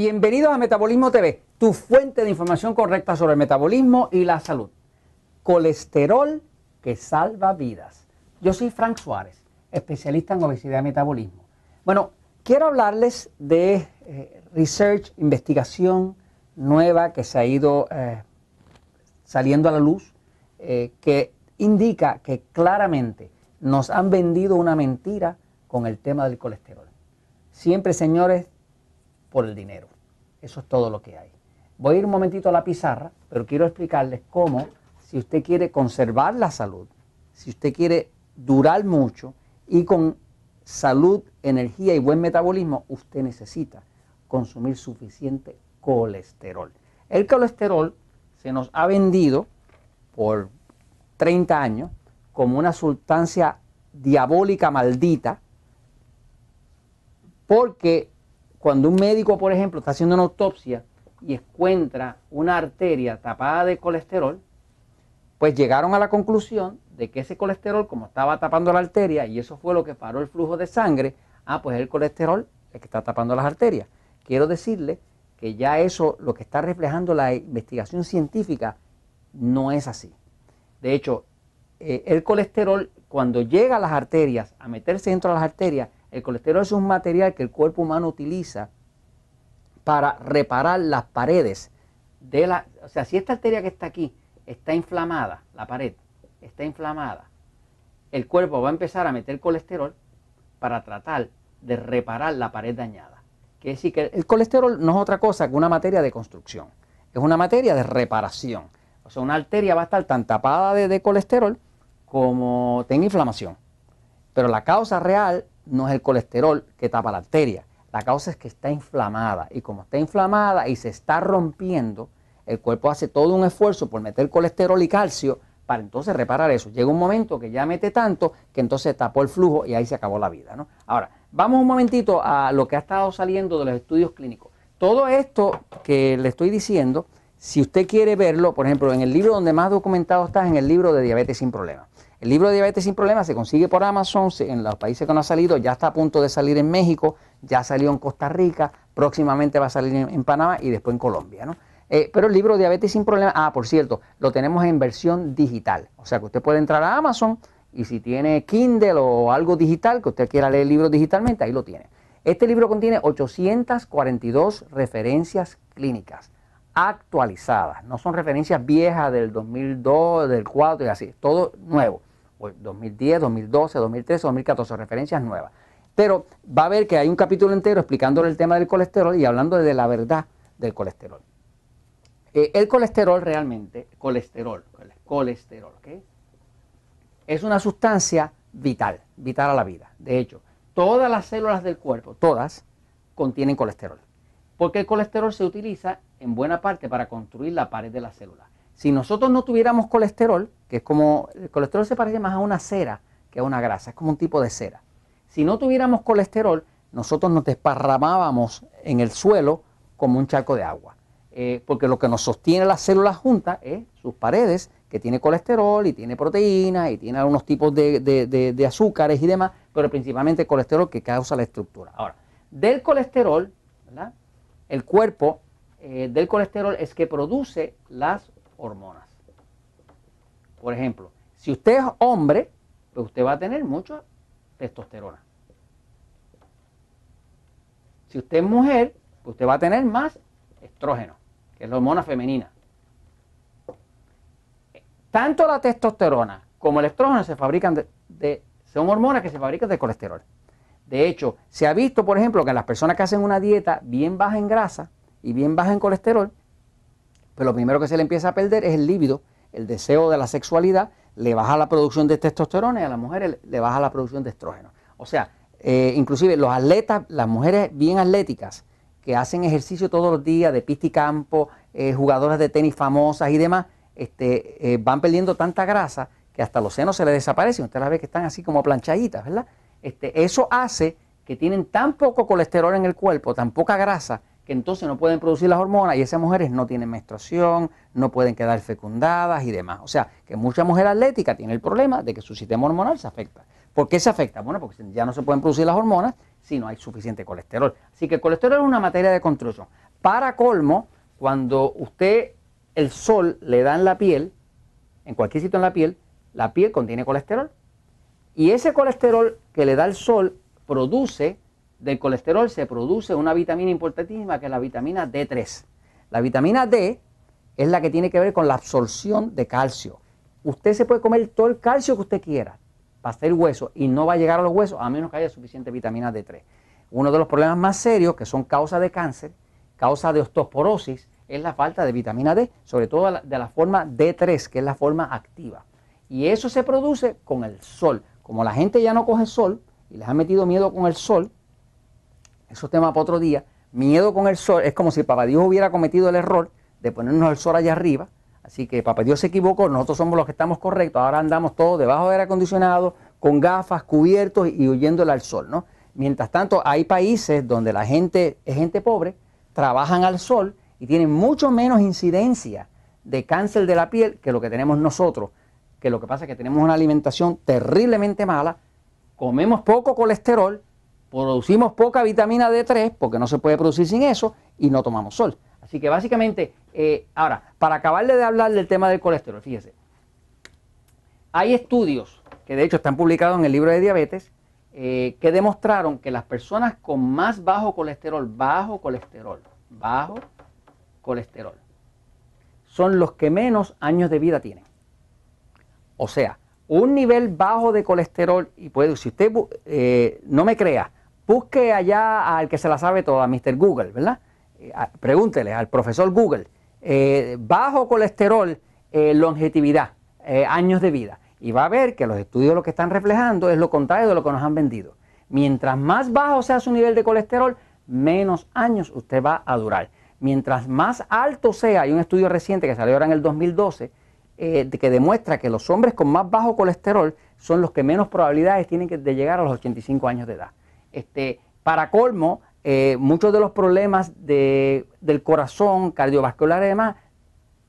Bienvenidos a Metabolismo TV, tu fuente de información correcta sobre el metabolismo y la salud. Colesterol que salva vidas. Yo soy Frank Suárez, especialista en obesidad y metabolismo. Bueno, quiero hablarles de eh, research, investigación nueva que se ha ido eh, saliendo a la luz, eh, que indica que claramente nos han vendido una mentira con el tema del colesterol. Siempre, señores, por el dinero. Eso es todo lo que hay. Voy a ir un momentito a la pizarra, pero quiero explicarles cómo, si usted quiere conservar la salud, si usted quiere durar mucho y con salud, energía y buen metabolismo, usted necesita consumir suficiente colesterol. El colesterol se nos ha vendido por 30 años como una sustancia diabólica maldita porque cuando un médico, por ejemplo, está haciendo una autopsia y encuentra una arteria tapada de colesterol, pues llegaron a la conclusión de que ese colesterol, como estaba tapando la arteria, y eso fue lo que paró el flujo de sangre, ah, pues el colesterol es que está tapando las arterias. Quiero decirle que ya eso, lo que está reflejando la investigación científica, no es así. De hecho, eh, el colesterol, cuando llega a las arterias, a meterse dentro de las arterias, el colesterol es un material que el cuerpo humano utiliza para reparar las paredes de la... O sea, si esta arteria que está aquí está inflamada, la pared está inflamada, el cuerpo va a empezar a meter colesterol para tratar de reparar la pared dañada. Quiere decir que el colesterol no es otra cosa que una materia de construcción, es una materia de reparación. O sea, una arteria va a estar tan tapada de, de colesterol como tenga inflamación. Pero la causa real no es el colesterol que tapa la arteria. La causa es que está inflamada y como está inflamada y se está rompiendo, el cuerpo hace todo un esfuerzo por meter colesterol y calcio para entonces reparar eso. Llega un momento que ya mete tanto que entonces tapó el flujo y ahí se acabó la vida. ¿no? Ahora, vamos un momentito a lo que ha estado saliendo de los estudios clínicos. Todo esto que le estoy diciendo, si usted quiere verlo, por ejemplo, en el libro donde más documentado está, es en el libro de Diabetes sin Problemas. El libro de Diabetes sin Problemas se consigue por Amazon, en los países que no ha salido, ya está a punto de salir en México, ya salió en Costa Rica, próximamente va a salir en, Panamá y después en Colombia. ¿no? Eh, pero el libro Diabetes sin Problemas, ah, por cierto, lo tenemos en versión digital. O sea que usted puede entrar a Amazon y si tiene Kindle o algo digital, que usted quiera leer el libro digitalmente, ahí lo tiene. Este libro contiene 842 referencias clínicas actualizadas, no son referencias viejas del 2002, del 4 y así, todo nuevo. 2010, 2012, 2013, 2014, referencias nuevas. Pero va a ver que hay un capítulo entero explicándole el tema del colesterol y hablando de la verdad del colesterol. Eh, el colesterol realmente, colesterol, colesterol, ¿ok? Es una sustancia vital, vital a la vida. De hecho, todas las células del cuerpo, todas, contienen colesterol. Porque el colesterol se utiliza en buena parte para construir la pared de la célula. Si nosotros no tuviéramos colesterol, que es como, el colesterol se parece más a una cera que a una grasa, es como un tipo de cera. Si no tuviéramos colesterol, nosotros nos desparramábamos en el suelo como un charco de agua, eh, porque lo que nos sostiene las células juntas es sus paredes, que tiene colesterol y tiene proteínas y tiene algunos tipos de, de, azúcares y demás, pero principalmente colesterol que causa la estructura. Ahora, del colesterol, el cuerpo eh, del colesterol es que produce las hormonas. Por ejemplo, si usted es hombre, pues usted va a tener mucha testosterona. Si usted es mujer, pues usted va a tener más estrógeno, que es la hormona femenina. Tanto la testosterona como el estrógeno se fabrican de, son hormonas que se fabrican de colesterol. De hecho, se ha visto, por ejemplo, que las personas que hacen una dieta bien baja en grasa y bien baja en colesterol, pues lo primero que se le empieza a perder es el líbido el deseo de la sexualidad, le baja la producción de testosterona y a las mujeres le baja la producción de estrógeno. O sea, eh, inclusive los atletas, las mujeres bien atléticas, que hacen ejercicio todos los días de pista y campo, eh, jugadoras de tenis famosas y demás, este, eh, van perdiendo tanta grasa que hasta los senos se les desaparecen. Usted las ve que están así como planchaditas, ¿verdad? Este, eso hace que tienen tan poco colesterol en el cuerpo, tan poca grasa, entonces no pueden producir las hormonas y esas mujeres no tienen menstruación, no pueden quedar fecundadas y demás. O sea, que mucha mujer atlética tiene el problema de que su sistema hormonal se afecta. ¿Por qué se afecta? Bueno, porque ya no se pueden producir las hormonas si no hay suficiente colesterol. Así que el colesterol es una materia de construcción. Para colmo, cuando usted el sol le da en la piel, en cualquier sitio en la piel, la piel contiene colesterol. Y ese colesterol que le da el sol produce del colesterol se produce una vitamina importantísima que es la vitamina D3. La vitamina D es la que tiene que ver con la absorción de calcio. Usted se puede comer todo el calcio que usted quiera para hacer hueso y no va a llegar a los huesos a menos que haya suficiente vitamina D3. Uno de los problemas más serios que son causa de cáncer, causa de osteoporosis, es la falta de vitamina D, sobre todo de la forma D3, que es la forma activa. Y eso se produce con el sol. Como la gente ya no coge sol y les ha metido miedo con el sol, eso es tema para otro día. Miedo con el sol es como si Papá Dios hubiera cometido el error de ponernos el sol allá arriba. Así que Papá Dios se equivocó, nosotros somos los que estamos correctos. Ahora andamos todos debajo del aire acondicionado, con gafas, cubiertos y huyéndole al sol, ¿no? Mientras tanto, hay países donde la gente es gente pobre, trabajan al sol y tienen mucho menos incidencia de cáncer de la piel que lo que tenemos nosotros. Que lo que pasa es que tenemos una alimentación terriblemente mala, comemos poco colesterol, producimos poca vitamina D3 porque no se puede producir sin eso y no tomamos sol. Así que básicamente, eh, ahora, para acabarle de hablar del tema del colesterol, fíjese, hay estudios que de hecho están publicados en el libro de diabetes eh, que demostraron que las personas con más bajo colesterol, bajo colesterol, bajo colesterol, son los que menos años de vida tienen. O sea, un nivel bajo de colesterol, y puede, si usted eh, no me crea, Busque allá al que se la sabe toda, Mr. Google, ¿verdad? Eh, pregúntele al profesor Google. Eh, bajo colesterol, eh, longevidad, eh, años de vida. Y va a ver que los estudios lo que están reflejando es lo contrario de lo que nos han vendido. Mientras más bajo sea su nivel de colesterol, menos años usted va a durar. Mientras más alto sea, hay un estudio reciente que salió ahora en el 2012 que demuestra que los hombres con más bajo colesterol son los que menos probabilidades tienen de llegar a los 85 años de edad. Este, para colmo, eh, muchos de los problemas del corazón, cardiovascular y demás,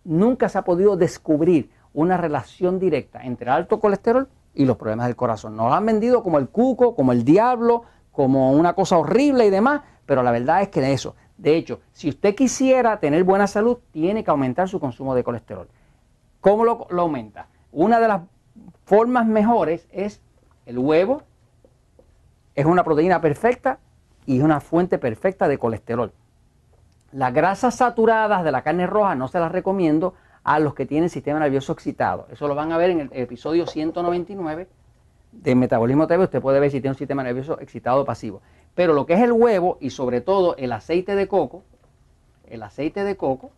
nunca se ha podido descubrir una relación directa entre alto colesterol y los problemas del corazón. Nos lo han vendido como el cuco, como el diablo, como una cosa horrible y demás, pero la verdad es que eso. De hecho, si usted quisiera tener buena salud, tiene que aumentar su consumo de colesterol. ¿Cómo lo aumenta? Una de las formas mejores es el huevo, es una proteína perfecta y es una fuente perfecta de colesterol. Las grasas saturadas de la carne roja no se las recomiendo a los que tienen sistema nervioso excitado. Eso lo van a ver en el episodio 199 de Metabolismo TV. Usted puede ver si tiene un sistema nervioso excitado o pasivo. Pero lo que es el huevo y sobre todo el aceite de coco, el aceite de coco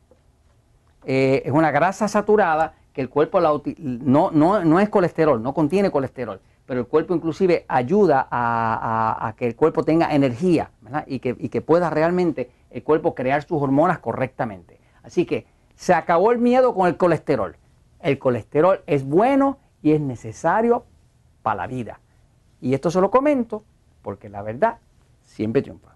eh, es una grasa saturada que el cuerpo no, no, no es colesterol, no contiene colesterol pero el cuerpo inclusive ayuda a, que el cuerpo tenga energía Y, que, y que pueda realmente el cuerpo crear sus hormonas correctamente. Así que se acabó el miedo con el colesterol. El colesterol es bueno y es necesario para la vida. Y esto se lo comento porque la verdad siempre triunfa.